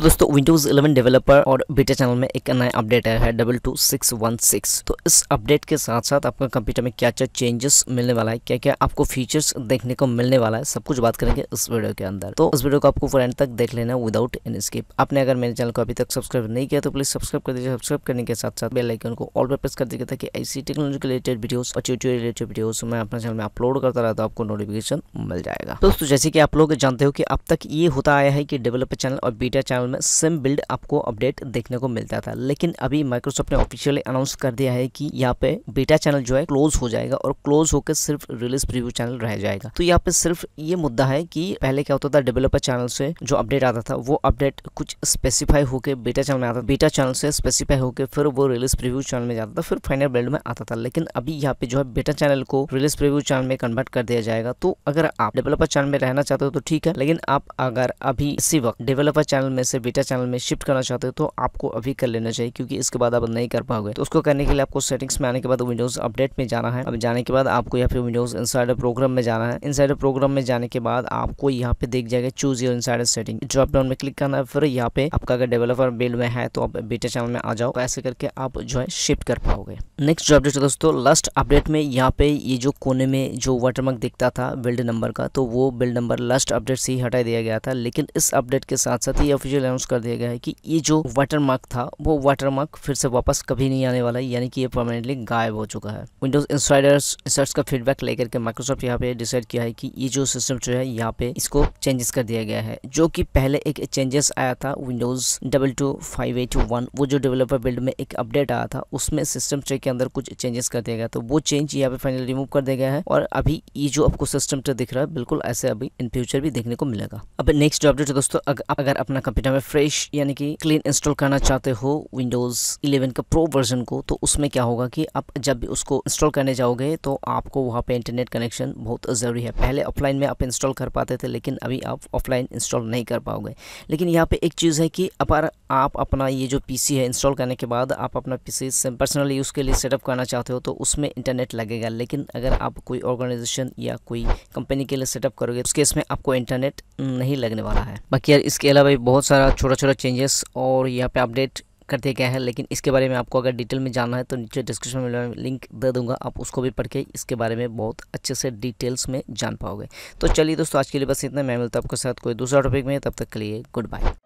तो दोस्तों Windows 11 developer और बीटा चैनल में एक नया अपडेट आया है double two six one six तो इस अपडेट के साथ साथ आपका कंप्यूटर में क्या क्या चेंजेस मिलने वाला है क्या क्या आपको फीचर्स देखने को मिलने वाला है सब कुछ बात करेंगे इस वीडियो के अंदर तो इस वीडियो को आपको फ्रेंड तक देख लेना विदाउट एन स्किप आपने अगर मेरे चैनल को अभी तक सब्सक्राइब नहीं किया तो प्लीज सब्सक्राइब कर दीजिए सब्सक्राइब करने के साथ साथ बेलाइकन को ऑल पर प्रेस कर दीजिए ताकि ऐसी टेक्नोलॉजी रिलेटेड वीडियो और ट्यूटोरियल रिलेटेड वीडियो मैं अपने चैनल में अपलोड करता रहता हूँ आपको नोटिफिकेशन मिल जाएगा दोस्तों जैसे कि आप लोग जानते हो कि अब तक ये होता आया है कि डेवलपर चैनल और बीटा चैनल में सेम बिल्ड आपको अपडेट देखने को मिलता था लेकिन अभी माइक्रोसॉफ्ट ने ऑफिशियली अनाउंस कर दिया है कि यहाँ पे बेटा चैनल जो है क्लोज हो जाएगा और क्लोज होकर सिर्फ रिलीज प्रीव्यू चैनल रह जाएगा तो यहाँ पे सिर्फ ये मुद्दा है कि पहले क्या होता था डेवलपर चैनल से जो अपडेट आता था वो अपडेट कुछ स्पेसिफाई होकर बेटा चैनल में आता बेटा चैनल से स्पेसिफाई होकर फिर वो रिलीज प्रीव्यू चैनल में जाता था फिर फाइनल बिल्ड में आता था लेकिन अभी यहाँ पे जो है बेटा चैनल को रिलीज प्रीव्यू चैनल में कन्वर्ट कर दिया जाएगा तो अगर आप डेवलपर चैनल में रहना चाहते हो तो ठीक है लेकिन आप अगर अभी इसी वक्त डेवलपर चैनल में से बीटा चैनल में शिफ्ट करना चाहते हो तो आपको अभी कर लेना चाहिए क्योंकि इसके बाद आप नहीं कर पाओगे तो उसको करने के लिए आपको सेटिंग्स में आने के बाद विंडोज अपडेट में जाना है अब जाने के बाद आपको यहाँ पे विंडोज इंसाइडर प्रोग्राम में जाना है इंसाइडर प्रोग्राम में जाने के बाद आपको यहाँ पे देख जाएगा choose your insider setting drop down में क्लिक करना है फिर यहाँ पे आपका अगर डेवलपर बिल में है तो आप बीटा चैनल में आ जाओ तो ऐसे करके आप जो है शिफ्ट कर पाओगे नेक्स्ट जो अपडेट दोस्तों लास्ट अपडेट में यहाँ पे ये जो कोने में जो वाटरमार्क दिखता था बिल्ड नंबर का तो वो बिल्ड नंबर लास्ट अपडेट से ही हटा दिया गया था लेकिन इस अपडेट के साथ साथ ही ऑफिशियल अनाउंस कर दिया गया है कि ये जो वाटरमार्क था वो वाटरमार्क फिर से वापस कभी नहीं आने वाला है यानी कि ये परमानेंटली गायब हो चुका है विंडोज इंसाइडर्स रिसर्च का फीडबैक लेकर के माइक्रोसॉफ्ट यहाँ पे डिसाइड किया है कि ये जो सिस्टम जो है यहाँ पे इसको चेंजेस कर दिया गया है जो कि पहले एक चेंजेस आया था Windows double two five eight one वो जो डेवलपर बिल्ड में एक अपडेट आया था उसमें सिस्टम ट्रे के अंदर कुछ चेंजेस कर दिया गया तो वो चेंज यहाँ पे फाइनली रिमूव कर दिया गया है और अभी ये जो आपको सिस्टम ट्रे दिख रहा है बिल्कुल ऐसे अभी इन फ्यूचर भी देखने को मिलेगा अब नेक्स्ट अपडेट दोस्तों अगर अपना कंप्यूटर फ्रेश यानी कि क्लीन इंस्टॉल करना चाहते हो विंडोज़ 11 का प्रो वर्जन को तो उसमें क्या होगा कि आप जब भी उसको इंस्टॉल करने जाओगे तो आपको वहाँ पे इंटरनेट कनेक्शन बहुत ज़रूरी है पहले ऑफलाइन में आप इंस्टॉल कर पाते थे लेकिन अभी आप ऑफलाइन इंस्टॉल नहीं कर पाओगे लेकिन यहाँ पर एक चीज़ है कि अपर आप अपना ये जो पी है इंस्टॉल करने के बाद आप अपना पी सी पर्सनल यूज़ के लिए सेटअप करना चाहते हो तो उसमें इंटरनेट लगेगा लेकिन अगर आप कोई ऑर्गेनाइजेशन या कोई कंपनी के लिए सेटअप करोगे तो उस केस में आपको इंटरनेट नहीं लगने वाला है बाकी यार इसके अलावा बहुत सारा छोटा छोटा चेंजेस और यहाँ पे अपडेट कर दिया गया है लेकिन इसके बारे में आपको अगर डिटेल में जानना है तो नीचे डिस्क्रिप्शन में लिंक दे दूंगा आप उसको भी पढ़ के इसके बारे में बहुत अच्छे से डिटेल्स में जान पाओगे तो चलिए दोस्तों आज के लिए बस इतना मैं मिलता हूँ आपके साथ कोई दूसरा टॉपिक में तब तक के लिए गुड बाय